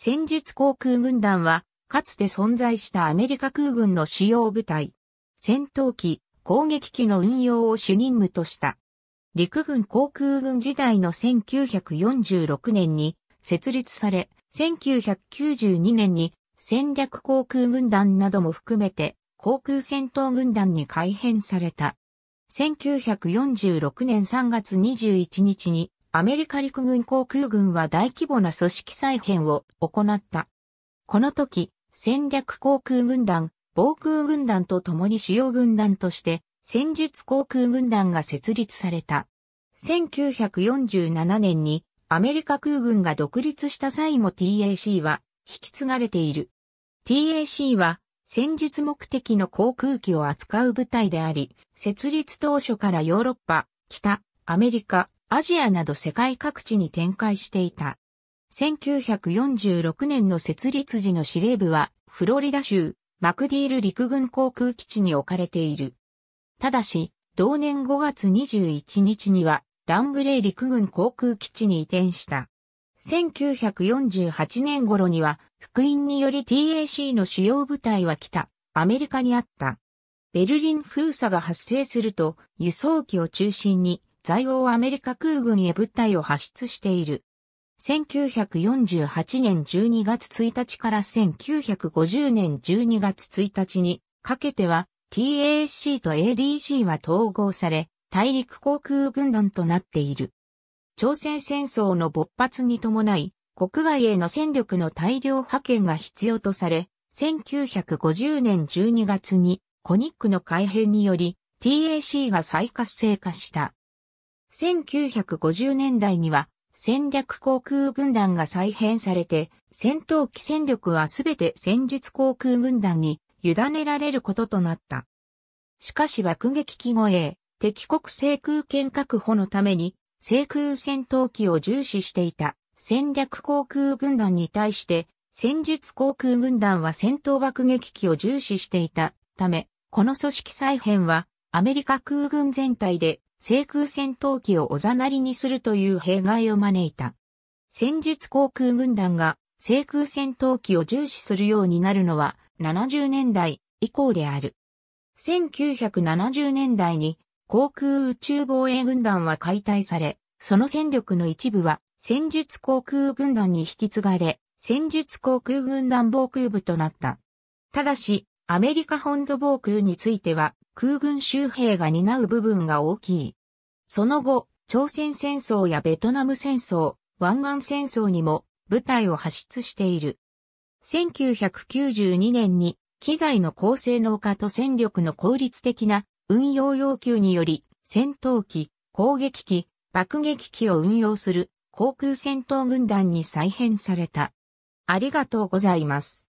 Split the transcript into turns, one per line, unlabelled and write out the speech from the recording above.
戦術航空軍団は、かつて存在したアメリカ空軍の主要部隊、戦闘機、攻撃機の運用を主任務とした。陸軍航空軍時代の1946年に設立され、1992年に戦略航空軍団なども含めて航空戦闘軍団に改編された。1946年3月21日にアメリカ陸軍航空軍は大規模な組織再編を行った。この時、戦略航空軍団、防空軍団と共に主要軍団として、戦術航空軍団が設立された。1947年にアメリカ空軍が独立した際も TAC は引き継がれている。TAC は戦術目的の航空機を扱う部隊であり、設立当初からヨーロッパ、北、アメリカ、アジアなど世界各地に展開していた。1946年の設立時の司令部は、フロリダ州、マクディール陸軍航空基地に置かれている。ただし、同年5月21日には、ラングレー陸軍航空基地に移転した。1948年頃には、福音により TAC の主要部隊は来た、アメリカにあった。ベルリン封鎖が発生すると、輸送機を中心に在欧アメリカ空軍へ部隊を発出している。1948年12月1日から1950年12月1日にかけては TAC と ADG は統合され大陸航空軍団となっている。朝鮮戦争の勃発に伴い国外への戦力の大量派遣が必要とされ1950年12月にコニックの改変により TAC が再活性化した。1950年代には戦略航空軍団が再編されて、戦闘機戦力はすべて戦術航空軍団に委ねられることとなった。しかし爆撃機護衛、敵国制空権確保のために、制空戦闘機を重視していた戦略航空軍団に対して、戦術航空軍団は戦闘爆撃機を重視していたため、この組織再編はアメリカ空軍全体で制空戦闘機をおざなりにするという弊害を招いた。戦術航空軍団が制空戦闘機を重視するようになるのは70年代以降である。1970年代に航空宇宙防衛軍団は解体され、その戦力の一部は戦術航空軍団に引き継がれ、戦術航空軍団防空部となった。ただし、アメリカ本土防空については、空軍州兵が担う部分が大きい。その後、朝鮮戦争やベトナム戦争、湾岸戦争にも部隊を発出している。1992年に機材の高性能化と戦力の効率的な運用要求により戦闘機、攻撃機、爆撃機を運用する航空戦闘軍団に再編された。ありがとうございます。